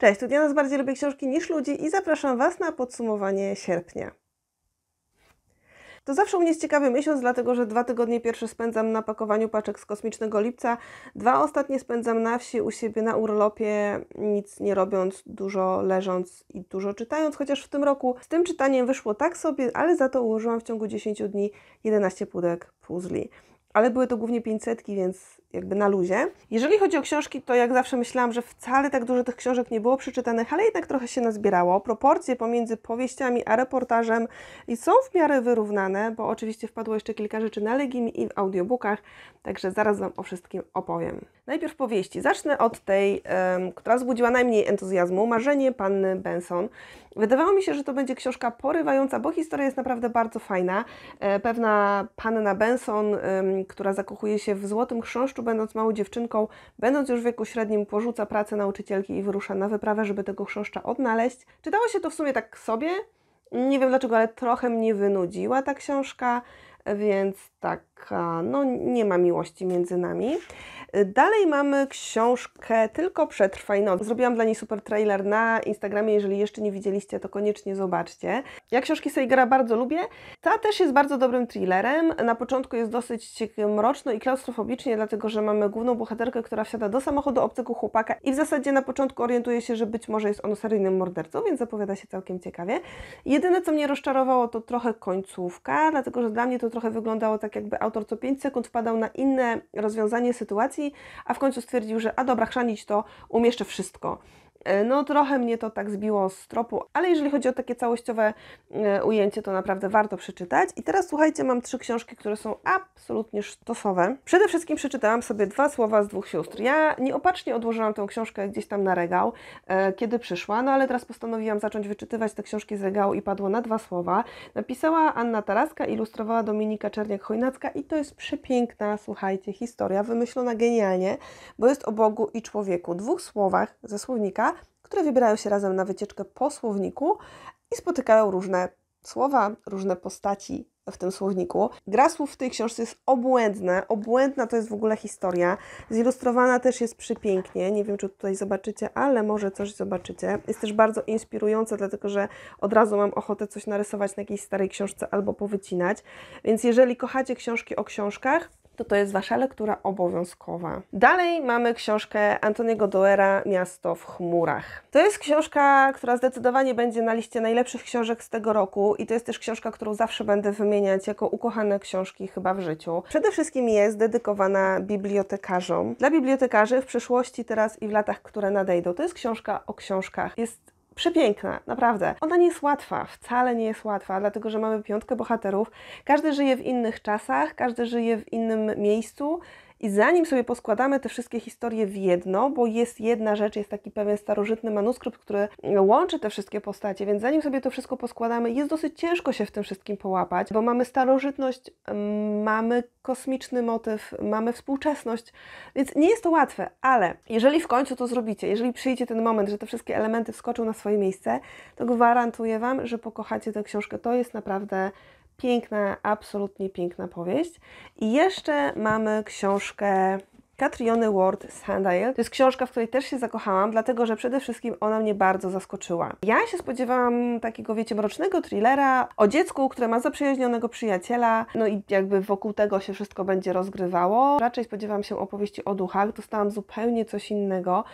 Cześć, tu Diana z Bardziej Lubię Książki niż Ludzi i zapraszam Was na podsumowanie sierpnia. To zawsze u mnie jest ciekawy miesiąc, dlatego że dwa tygodnie pierwsze spędzam na pakowaniu paczek z kosmicznego lipca, dwa ostatnie spędzam na wsi u siebie na urlopie, nic nie robiąc, dużo leżąc i dużo czytając, chociaż w tym roku z tym czytaniem wyszło tak sobie, ale za to ułożyłam w ciągu 10 dni 11 pudek puzli ale były to głównie 500, więc jakby na luzie. Jeżeli chodzi o książki, to jak zawsze myślałam, że wcale tak dużo tych książek nie było przeczytanych, ale jednak trochę się nazbierało. Proporcje pomiędzy powieściami a reportażem są w miarę wyrównane, bo oczywiście wpadło jeszcze kilka rzeczy na Legimi i w audiobookach, także zaraz Wam o wszystkim opowiem. Najpierw powieści. Zacznę od tej, która zbudziła najmniej entuzjazmu, Marzenie Panny Benson. Wydawało mi się, że to będzie książka porywająca, bo historia jest naprawdę bardzo fajna. E, pewna panna Benson, która zakochuje się w złotym chrząszczu, będąc małą dziewczynką, będąc już w wieku średnim, porzuca pracę nauczycielki i wyrusza na wyprawę, żeby tego chrząszcza odnaleźć. Czytało się to w sumie tak sobie. Nie wiem dlaczego, ale trochę mnie wynudziła ta książka, więc taka, no nie ma miłości między nami. Y, dalej mamy książkę Tylko przetrwaj noc. Zrobiłam dla niej super trailer na Instagramie, jeżeli jeszcze nie widzieliście, to koniecznie zobaczcie. Ja książki Seigera bardzo lubię. Ta też jest bardzo dobrym thrillerem. Na początku jest dosyć mroczno i klaustrofobicznie, dlatego że mamy główną bohaterkę, która wsiada do samochodu obcego chłopaka i w zasadzie na początku orientuje się, że być może jest on seryjnym mordercą, więc zapowiada się całkiem ciekawie. Jedyne, co mnie rozczarowało, to trochę końcówka, dlatego że dla mnie to trochę wyglądało tak tak jakby autor co 5 sekund wpadał na inne rozwiązanie sytuacji, a w końcu stwierdził, że a dobra, chrzanić to umieszczę wszystko. E, no, trochę mnie to tak zbiło z tropu, ale jeżeli chodzi o takie całościowe e, ujęcie, to naprawdę warto przeczytać. I teraz słuchajcie, mam trzy książki, które są absolutnie sztosowe. Przede wszystkim przeczytałam sobie dwa słowa z dwóch sióstr. Ja nieopatrznie odłożyłam tę książkę gdzieś tam na regał, e, kiedy przyszła, no ale teraz postanowiłam zacząć wyczytywać te książki z regału i padło na dwa słowa. Napisała Anna Taraska, ilustrowała Dominika Czerniak-Chojnacka i to jest przepiękna, słuchajcie, historia, wymyślona genialnie, bo jest o Bogu i człowieku. W dwóch słowach ze słownika które wybierają się razem na wycieczkę po słowniku i spotykają różne słowa, różne postaci w tym słowniku. Gra słów w tej książce jest obłędna, obłędna to jest w ogóle historia. Zilustrowana też jest przepięknie, nie wiem czy tutaj zobaczycie, ale może coś zobaczycie. Jest też bardzo inspirująca, dlatego że od razu mam ochotę coś narysować na jakiejś starej książce albo powycinać. Więc jeżeli kochacie książki o książkach, to to jest Wasza lektura obowiązkowa. Dalej mamy książkę Antoniego Doera Miasto w chmurach. To jest książka, która zdecydowanie będzie na liście najlepszych książek z tego roku i to jest też książka, którą zawsze będę wymieniać jako ukochane książki chyba w życiu. Przede wszystkim jest dedykowana bibliotekarzom. Dla bibliotekarzy w przyszłości, teraz i w latach, które nadejdą. To jest książka o książkach. Jest przepiękna, naprawdę. Ona nie jest łatwa, wcale nie jest łatwa, dlatego że mamy piątkę bohaterów. Każdy żyje w innych czasach, każdy żyje w innym miejscu i zanim sobie poskładamy te wszystkie historie w jedno, bo jest jedna rzecz, jest taki pewien starożytny manuskrypt, który łączy te wszystkie postacie, więc zanim sobie to wszystko poskładamy, jest dosyć ciężko się w tym wszystkim połapać, bo mamy starożytność, mm, mamy kosmiczny motyw, mamy współczesność, więc nie jest to łatwe, ale jeżeli w końcu to zrobicie, jeżeli przyjdzie ten moment, że te wszystkie elementy wskoczą na swoje miejsce, to gwarantuję Wam, że pokochacie tę książkę. To jest naprawdę Piękna, absolutnie piękna powieść. I jeszcze mamy książkę Katriony Ward z To jest książka, w której też się zakochałam, dlatego że przede wszystkim ona mnie bardzo zaskoczyła. Ja się spodziewałam takiego, wiecie, mrocznego thrillera o dziecku, które ma zaprzyjaźnionego przyjaciela, no i jakby wokół tego się wszystko będzie rozgrywało. Raczej spodziewałam się opowieści o duchach, dostałam zupełnie coś innego,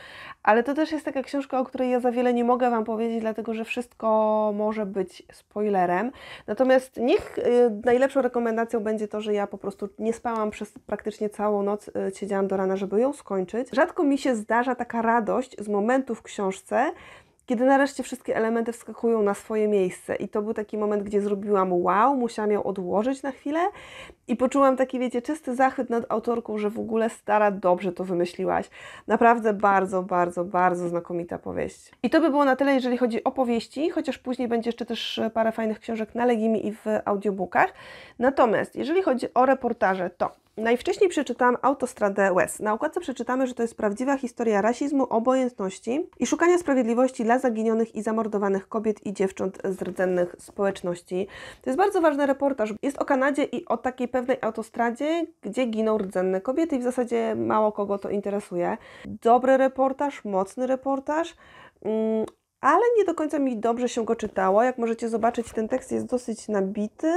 ale to też jest taka książka, o której ja za wiele nie mogę Wam powiedzieć, dlatego że wszystko może być spoilerem. Natomiast niech y, najlepszą rekomendacją będzie to, że ja po prostu nie spałam przez praktycznie całą noc, y, siedziałam do rana, żeby ją skończyć. Rzadko mi się zdarza taka radość z momentu w książce, kiedy nareszcie wszystkie elementy wskakują na swoje miejsce. I to był taki moment, gdzie zrobiłam wow, musiałam ją odłożyć na chwilę i poczułam taki, wiecie, czysty zachwyt nad autorką, że w ogóle stara dobrze to wymyśliłaś. Naprawdę bardzo, bardzo, bardzo znakomita powieść. I to by było na tyle, jeżeli chodzi o powieści, chociaż później będzie jeszcze też parę fajnych książek na Legimi i w audiobookach. Natomiast jeżeli chodzi o reportaże, to Najwcześniej przeczytałam Autostradę Łez. Na okładce przeczytamy, że to jest prawdziwa historia rasizmu, obojętności i szukania sprawiedliwości dla zaginionych i zamordowanych kobiet i dziewcząt z rdzennych społeczności. To jest bardzo ważny reportaż. Jest o Kanadzie i o takiej pewnej autostradzie, gdzie giną rdzenne kobiety i w zasadzie mało kogo to interesuje. Dobry reportaż, mocny reportaż. Mm ale nie do końca mi dobrze się go czytało. Jak możecie zobaczyć, ten tekst jest dosyć nabity.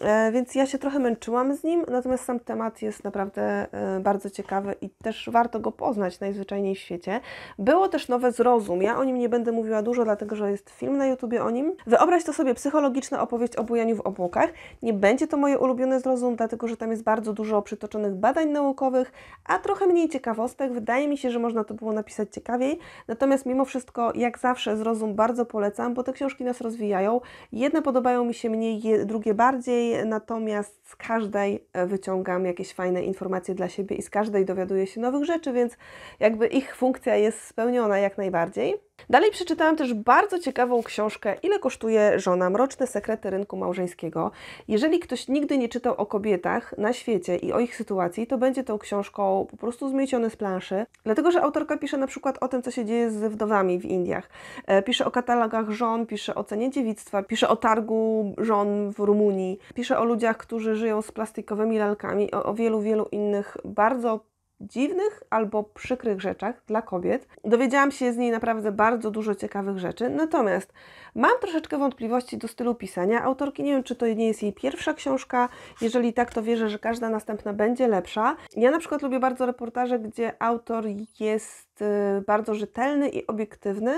E, więc ja się trochę męczyłam z nim, natomiast sam temat jest naprawdę e, bardzo ciekawy i też warto go poznać najzwyczajniej w świecie. Było też nowe zrozum. Ja o nim nie będę mówiła dużo, dlatego że jest film na YouTubie o nim. Wyobraź to sobie psychologiczna opowieść o bujaniu w obłokach. Nie będzie to moje ulubione zrozum, dlatego że tam jest bardzo dużo przytoczonych badań naukowych, a trochę mniej ciekawostek. Wydaje mi się, że można to było napisać ciekawiej. Natomiast mimo wszystko, jak zawsze, zrozum bardzo polecam, bo te książki nas rozwijają. Jedne podobają mi się mniej, drugie bardziej natomiast z każdej e, wyciągam jakieś fajne informacje dla siebie i z każdej dowiaduję się nowych rzeczy, więc jakby ich funkcja jest spełniona jak najbardziej. Dalej przeczytałam też bardzo ciekawą książkę Ile kosztuje żona? Mroczne sekrety rynku małżeńskiego. Jeżeli ktoś nigdy nie czytał o kobietach na świecie i o ich sytuacji, to będzie tą książką po prostu zmieciony z planszy, dlatego że autorka pisze na przykład o tym, co się dzieje z wdowami w Indiach. E, pisze o katalogach żon, pisze o cenie dziewictwa, pisze o targu żon w Rumunii, pisze o ludziach, którzy żyją z plastikowymi lalkami, o, o wielu, wielu innych bardzo dziwnych albo przykrych rzeczach dla kobiet. Dowiedziałam się z niej naprawdę bardzo dużo ciekawych rzeczy, natomiast mam troszeczkę wątpliwości do stylu pisania autorki. Nie wiem, czy to nie jest jej pierwsza książka. Jeżeli tak, to wierzę, że każda następna będzie lepsza. Ja na przykład lubię bardzo reportaże, gdzie autor jest y, bardzo rzetelny i obiektywny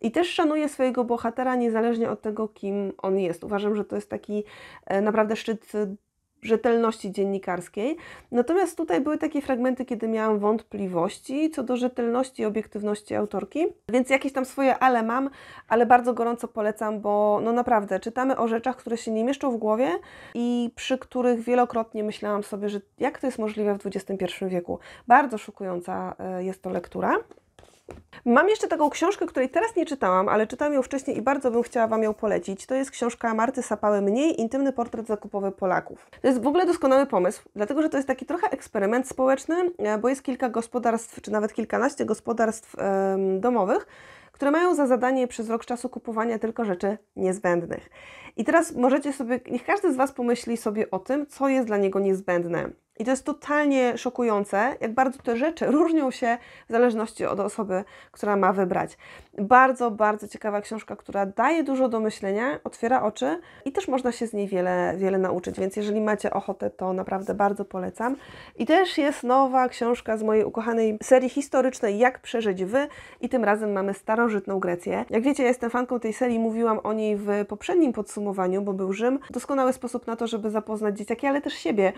i też szanuje swojego bohatera niezależnie od tego, kim on jest. Uważam, że to jest taki e, naprawdę szczyt rzetelności dziennikarskiej. Natomiast tutaj były takie fragmenty, kiedy miałam wątpliwości co do rzetelności i obiektywności autorki, więc jakieś tam swoje ale mam, ale bardzo gorąco polecam, bo no naprawdę czytamy o rzeczach, które się nie mieszczą w głowie i przy których wielokrotnie myślałam sobie, że jak to jest możliwe w XXI wieku. Bardzo szokująca e, jest to lektura. Mam jeszcze taką książkę, której teraz nie czytałam, ale czytałam ją wcześniej i bardzo bym chciała Wam ją polecić. To jest książka Marty Sapały Mniej, intymny portret zakupowy Polaków. To jest w ogóle doskonały pomysł, dlatego że to jest taki trochę eksperyment społeczny, e, bo jest kilka gospodarstw, czy nawet kilkanaście gospodarstw yy, domowych, które mają za zadanie przez rok czasu kupowania tylko rzeczy niezbędnych. I teraz możecie sobie, niech każdy z Was pomyśli sobie o tym, co jest dla niego niezbędne. I to jest totalnie szokujące, jak bardzo te rzeczy różnią się w zależności od osoby, która ma wybrać. Bardzo, bardzo ciekawa książka, która daje dużo do myślenia, otwiera oczy i też można się z niej wiele, wiele nauczyć, więc jeżeli macie ochotę, to naprawdę bardzo polecam. I też jest nowa książka z mojej ukochanej serii historycznej Jak przeżyć wy i tym razem mamy starożytną Grecję. Jak wiecie, ja jestem fanką tej serii, mówiłam o niej w poprzednim podsumowaniu, bo był Rzym. Doskonały sposób na to, żeby zapoznać dzieciaki, ale też siebie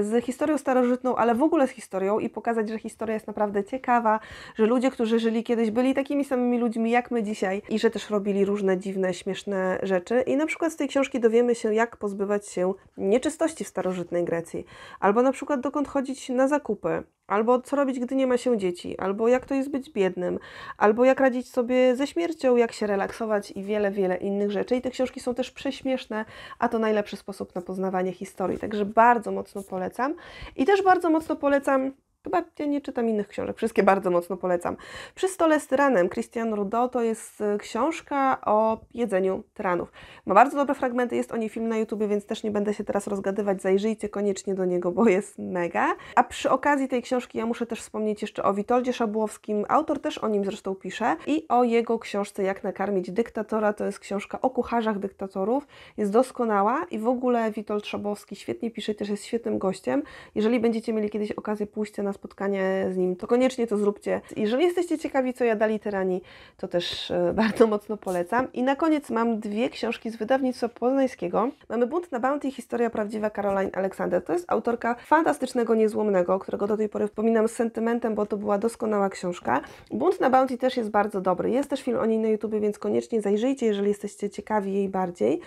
z historią starożytną, ale w ogóle z historią i pokazać, że historia jest naprawdę ciekawa, że ludzie, którzy żyli kiedyś byli takimi samymi ludźmi, jak my dzisiaj i że też robili różne dziwne, śmieszne rzeczy. I na przykład z tej książki dowiemy się, jak pozbywać się nieczystości w starożytnej Grecji, albo na przykład dokąd chodzić na zakupy, albo co robić, gdy nie ma się dzieci, albo jak to jest być biednym, albo jak radzić sobie ze śmiercią, jak się relaksować i wiele, wiele innych rzeczy. I te książki są też prześmieszne, a to najlepszy sposób na poznawanie historii. Także bardzo mocno polecam. I też bardzo mocno polecam Chyba ja nie czytam innych książek, wszystkie bardzo mocno polecam. Przy stole z tyranem Christian Rudo to jest y, książka o jedzeniu tyranów. Ma bardzo dobre fragmenty, jest o niej film na YouTubie, więc też nie będę się teraz rozgadywać. Zajrzyjcie koniecznie do niego, bo jest mega. A przy okazji tej książki ja muszę też wspomnieć jeszcze o Witoldzie Szabłowskim. Autor też o nim zresztą pisze i o jego książce Jak nakarmić dyktatora. To jest książka o kucharzach dyktatorów. Jest doskonała i w ogóle Witold Szabłowski świetnie pisze, też jest świetnym gościem. Jeżeli będziecie mieli kiedyś okazję pójść na spotkanie z nim, to koniecznie to zróbcie. Jeżeli jesteście ciekawi, co ja jadali literani to też e, bardzo mocno polecam. I na koniec mam dwie książki z wydawnictwa poznańskiego. Mamy Bunt na Bounty, historia prawdziwa Caroline Alexander. To jest autorka fantastycznego Niezłomnego, którego do tej pory wspominam z sentymentem, bo to była doskonała książka. Bunt na Bounty też jest bardzo dobry. Jest też film o niej na YouTubie, więc koniecznie zajrzyjcie, jeżeli jesteście ciekawi jej bardziej.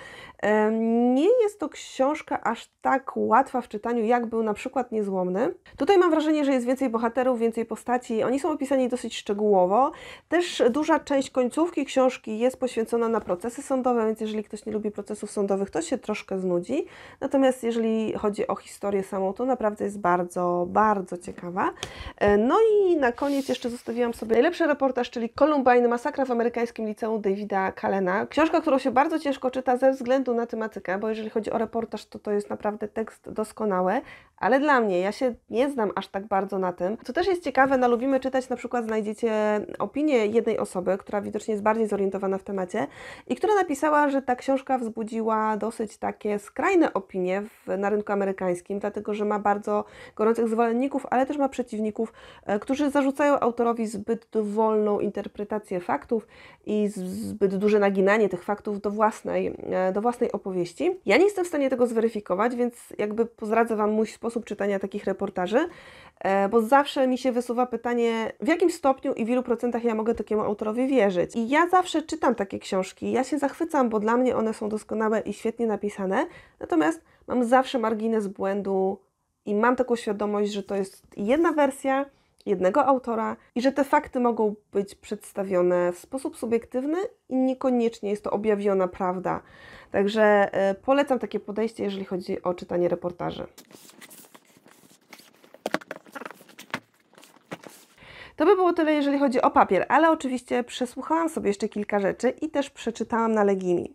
Nie jest to książka aż tak łatwa w czytaniu, jak był na przykład Niezłomny. Tutaj mam wrażenie, że jest więcej bohaterów, więcej postaci. Oni są opisani dosyć szczegółowo. Też duża część końcówki książki jest poświęcona na procesy sądowe, więc jeżeli ktoś nie lubi procesów sądowych, to się troszkę znudzi. Natomiast jeżeli chodzi o historię samą, to naprawdę jest bardzo, bardzo ciekawa. E, no i na koniec jeszcze zostawiłam sobie najlepszy reportaż, czyli Columbine Masakra w amerykańskim liceum Davida Kalena. Książka, którą się bardzo ciężko czyta ze względu na tematykę, bo jeżeli chodzi o reportaż, to to jest naprawdę tekst doskonały, ale dla mnie, ja się nie znam aż tak bardzo bardzo na tym. Co też jest ciekawe, na no Lubimy Czytać na przykład znajdziecie opinię jednej osoby, która widocznie jest bardziej zorientowana w temacie i która napisała, że ta książka wzbudziła dosyć takie skrajne opinie w, na rynku amerykańskim, dlatego że ma bardzo gorących zwolenników, ale też ma przeciwników, e, którzy zarzucają autorowi zbyt dowolną interpretację faktów i zbyt duże naginanie tych faktów do własnej, e, do własnej opowieści. Ja nie jestem w stanie tego zweryfikować, więc jakby pozradzę Wam mój sposób czytania takich reportaży. E, bo zawsze mi się wysuwa pytanie, w jakim stopniu i w ilu procentach ja mogę takiemu autorowi wierzyć. I ja zawsze czytam takie książki, ja się zachwycam, bo dla mnie one są doskonałe i świetnie napisane, natomiast mam zawsze margines błędu i mam taką świadomość, że to jest jedna wersja jednego autora i że te fakty mogą być przedstawione w sposób subiektywny i niekoniecznie jest to objawiona prawda. Także e, polecam takie podejście, jeżeli chodzi o czytanie reportaży. To by było tyle, jeżeli chodzi o papier, ale oczywiście przesłuchałam sobie jeszcze kilka rzeczy i też przeczytałam na Legimi.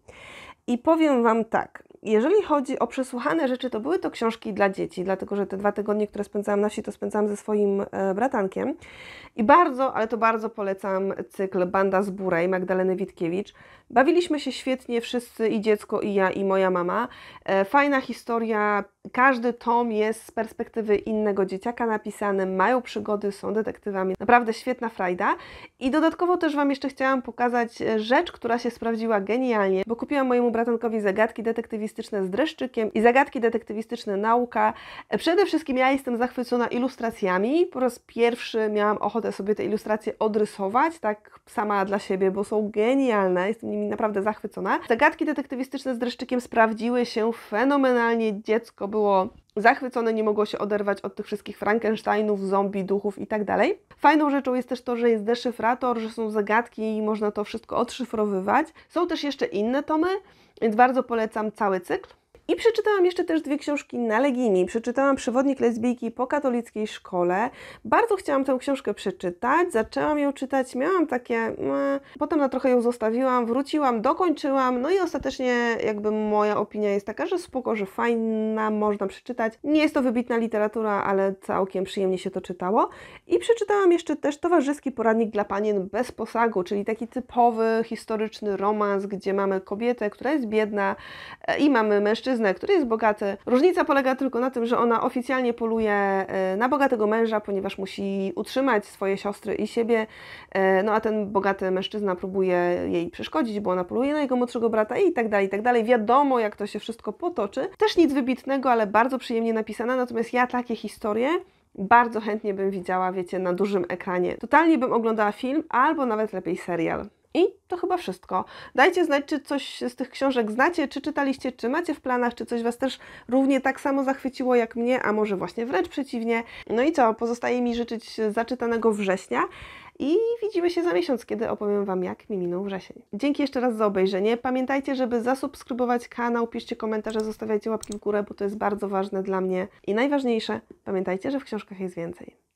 I powiem Wam tak, jeżeli chodzi o przesłuchane rzeczy, to były to książki dla dzieci, dlatego że te dwa tygodnie, które spędzałam na wsi, to spędzałam ze swoim e, bratankiem. I bardzo, ale to bardzo polecam cykl Banda z Burej Magdaleny Witkiewicz. Bawiliśmy się świetnie wszyscy, i dziecko, i ja, i moja mama. E, fajna historia. Każdy tom jest z perspektywy innego dzieciaka napisany, mają przygody, są detektywami. Naprawdę świetna frajda. I dodatkowo też Wam jeszcze chciałam pokazać e, rzecz, która się sprawdziła genialnie, bo kupiłam mojemu bratankowi zagadki detektywistyczne z dreszczykiem i zagadki detektywistyczne nauka. E, przede wszystkim ja jestem zachwycona ilustracjami. Po raz pierwszy miałam ochotę sobie te ilustracje odrysować, tak sama dla siebie, bo są genialne. Jestem nimi nimi naprawdę zachwycona. Zagadki detektywistyczne z dreszczykiem sprawdziły się fenomenalnie. Dziecko było zachwycone, nie mogło się oderwać od tych wszystkich Frankensteinów, zombie, duchów i tak dalej. Fajną rzeczą jest też to, że jest deszyfrator, że są zagadki i można to wszystko odszyfrowywać. Są też jeszcze inne tomy, więc bardzo polecam cały cykl. I przeczytałam jeszcze też dwie książki na Legimi. Przeczytałam Przewodnik lesbijki po katolickiej szkole. Bardzo chciałam tę książkę przeczytać. Zaczęłam ją czytać, miałam takie... No, potem na trochę ją zostawiłam, wróciłam, dokończyłam. No i ostatecznie jakby moja opinia jest taka, że spoko, że fajna, można przeczytać. Nie jest to wybitna literatura, ale całkiem przyjemnie się to czytało. I przeczytałam jeszcze też Towarzyski Poradnik dla Panien bez posagu, czyli taki typowy historyczny romans, gdzie mamy kobietę, która jest biedna e, i mamy mężczyznę, mężczyznę, który jest bogaty. Różnica polega tylko na tym, że ona oficjalnie poluje e, na bogatego męża, ponieważ musi utrzymać swoje siostry i siebie, e, no a ten bogaty mężczyzna próbuje jej przeszkodzić, bo ona poluje na jego młodszego brata i tak dalej, i tak dalej. Wiadomo, jak to się wszystko potoczy. Też nic wybitnego, ale bardzo przyjemnie napisana, natomiast ja takie historie bardzo chętnie bym widziała, wiecie, na dużym ekranie. Totalnie bym oglądała film albo nawet lepiej serial. I to chyba wszystko. Dajcie znać, czy coś z tych książek znacie, czy czytaliście, czy macie w planach, czy coś Was też równie tak samo zachwyciło jak mnie, a może właśnie wręcz przeciwnie. No i co, pozostaje mi życzyć zaczytanego września i widzimy się za miesiąc, kiedy opowiem Wam, jak mi minął wrzesień. Dzięki jeszcze raz za obejrzenie. Pamiętajcie, żeby zasubskrybować kanał, piszcie komentarze, zostawiajcie łapki w górę, bo to jest bardzo ważne dla mnie. I najważniejsze, pamiętajcie, że w książkach jest więcej.